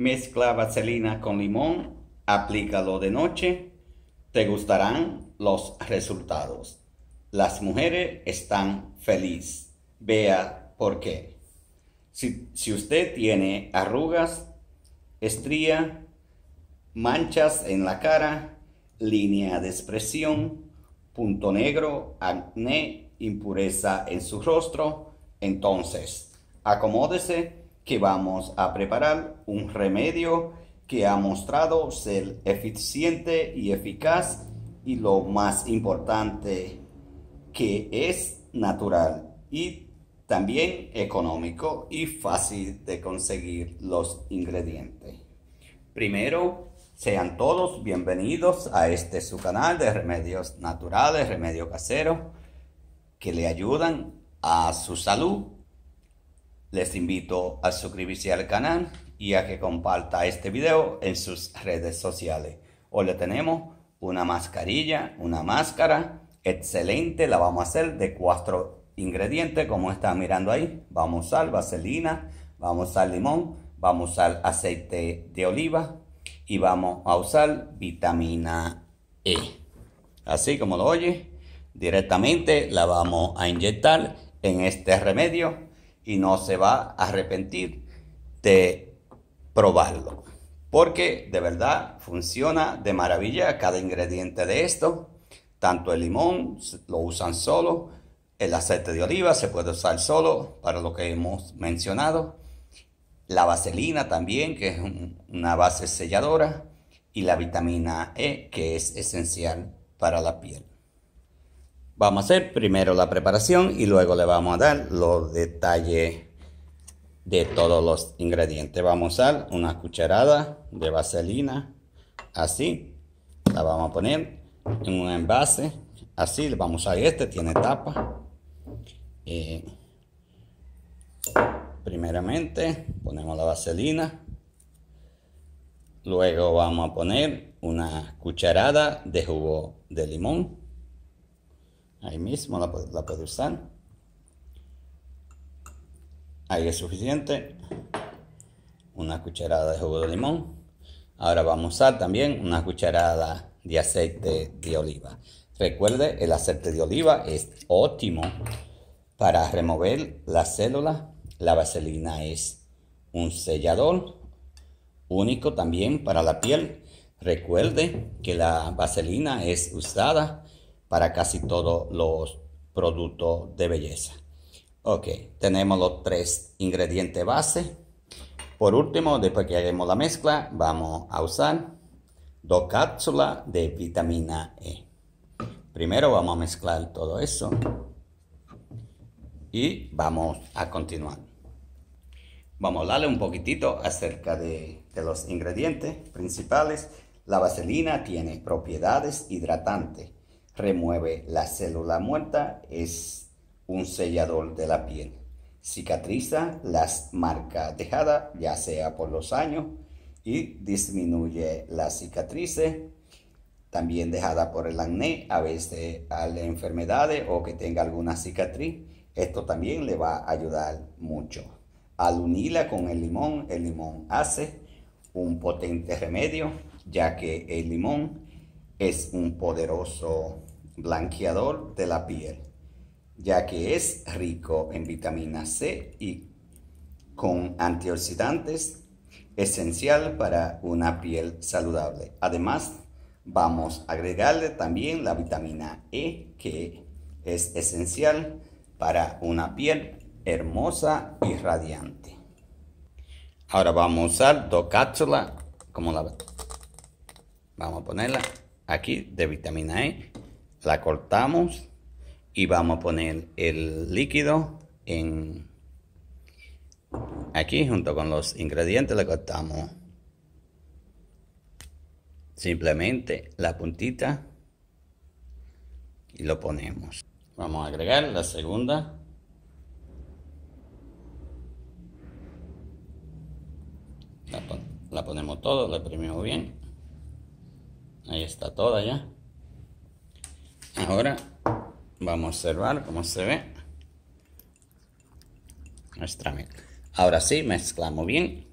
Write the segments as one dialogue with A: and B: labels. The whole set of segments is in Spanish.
A: Mezcla vaselina con limón, aplícalo de noche, te gustarán los resultados. Las mujeres están felices. Vea por qué. Si, usted tiene arrugas, estría, manchas en la cara, línea de expresión, punto negro, acné, impureza en su rostro, entonces acomódese que vamos a preparar un remedio que ha mostrado ser eficiente y eficaz y lo más importante que es natural y también económico y fácil de conseguir los ingredientes. Primero, sean todos bienvenidos a este su canal de remedios naturales, remedio casero que le ayudan a su salud les invito a suscribirse al canal y a que comparta este video en sus redes sociales. Hoy le tenemos una mascarilla, una máscara excelente. La vamos a hacer de cuatro ingredientes como está mirando ahí. Vamos a usar vaselina, vamos a usar limón, vamos a usar aceite de oliva y vamos a usar vitamina E. Así como lo oye, directamente la vamos a inyectar en este remedio y no se va a arrepentir de probarlo. Porque de verdad funciona de maravilla cada ingrediente de esto. Tanto el limón lo usan solo, el aceite de oliva se puede usar solo para lo que hemos mencionado. La vaselina también, que es una base selladora. Y la vitamina E, que es esencial para la piel. Vamos a hacer primero la preparación y luego le vamos a dar los detalles de todos los ingredientes. Vamos a usar una cucharada de vaselina, así. La vamos a poner en un envase, así. vamos a usar este, tiene tapa. Eh, primeramente ponemos la vaselina. Luego vamos a poner una cucharada de jugo de limón. Ahí mismo la, puede usar. es suficiente. Una cucharada de jugo de limón. Ahora vamos a usar también una cucharada de aceite de oliva. Recuerde, el aceite de oliva es óptimo para remover las células. La vaselina es un sellador único también para la piel. Recuerde que la vaselina es usada para casi todos los productos de belleza. Ok, tenemos los tres ingredientes base. Por último, después que hagamos la mezcla, vamos a usar dos cápsulas de vitamina E. Primero vamos a mezclar todo eso y vamos a continuar. Vamos a hablarle un poquitito acerca de, de los ingredientes principales. La vaselina tiene propiedades hidratantes remueve la célula muerta, es un sellador de la piel. Cicatriza las marcas dejadas, ya sea por los años, y disminuye las cicatrices, también dejada por el acné, a veces a las enfermedades o que tenga alguna cicatriz. Esto también le va a ayudar mucho. Al unirla con el limón, el limón hace un potente remedio, ya que el limón es un poderoso blanqueador de la piel, ya que es rico en vitamina C y con antioxidantes esencial para una piel saludable. Además, vamos a agregarle también la vitamina E, que es esencial para una piel hermosa y radiante. Ahora vamos a usar dos cápsulas, como la vamos a ponerla aquí de vitamina E la cortamos y vamos a poner el líquido en aquí junto con los ingredientes le cortamos simplemente la puntita y lo ponemos vamos a agregar la segunda la, la ponemos todo la primero bien ahí está toda ya Ahora vamos a observar cómo se ve nuestra mezcla. Ahora sí, mezclamos bien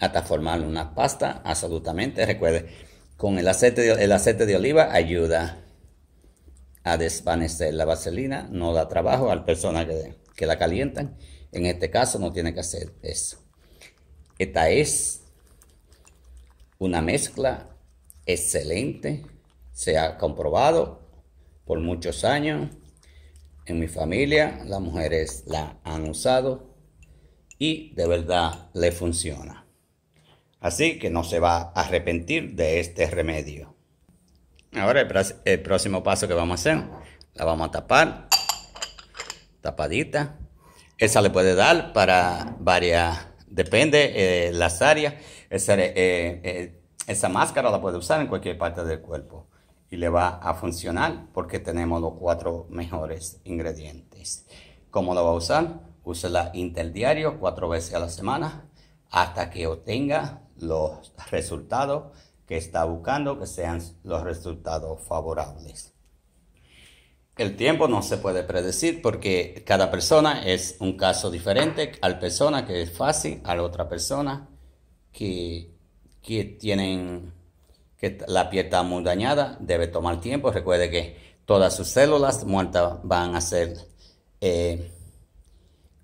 A: hasta formar una pasta, absolutamente. Recuerde, con el aceite de, aceite de oliva ayuda a desvanecer la vaselina, no da trabajo al personal que, que la calientan. En este caso no tiene que hacer eso. Esta es una mezcla excelente se ha comprobado por muchos años. En mi familia las mujeres la han usado y de verdad le funciona. Así que no se va a arrepentir de este remedio. Ahora el, próximo paso que vamos a hacer, la vamos a tapar, tapadita. Esa le puede dar para varias, depende eh, las áreas. Eh, eh, esa máscara la puede usar en cualquier parte del cuerpo y le va a funcionar porque tenemos los cuatro mejores ingredientes. ¿Cómo lo va a usar? Úsela diario cuatro veces a la semana hasta que obtenga los resultados que está buscando, que sean los resultados favorables. El tiempo no se puede predecir porque cada persona es un caso diferente, al persona que es fácil, a la otra persona que, que tienen que la piel está muy dañada, debe tomar tiempo. Recuerde que todas sus células muertas van a ser eh,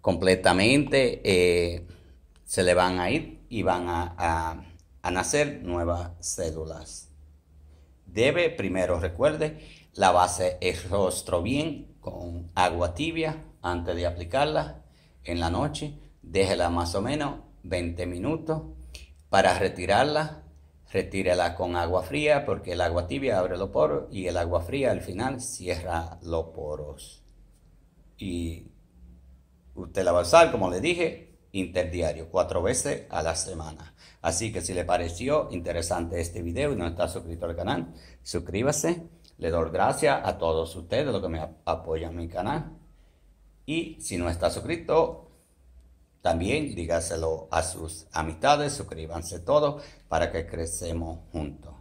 A: completamente, eh, se le van a ir y van a, a nacer nuevas células. Debe primero, recuerde, lavarse el rostro bien con agua tibia antes de aplicarla en la noche. Déjela más o menos 20 minutos para retirarla retírela con agua fría porque el agua tibia abre los poros y el agua fría al final cierra los poros. Y usted la va a usar, como le dije, interdiario, cuatro veces a la semana. Así que si le pareció interesante este video y no está suscrito al canal, suscríbase. Le doy gracias a todos ustedes los que me apoyan en mi canal. Y si no está suscrito, también dígaselo a sus amistades, suscríbanse todos para que crecemos juntos.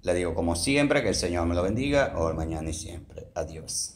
A: Le digo como siempre, que el Señor me lo bendiga, hoy, mañana y siempre. Adiós.